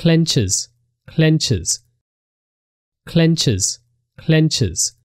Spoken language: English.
clenches, clenches, clenches, clenches.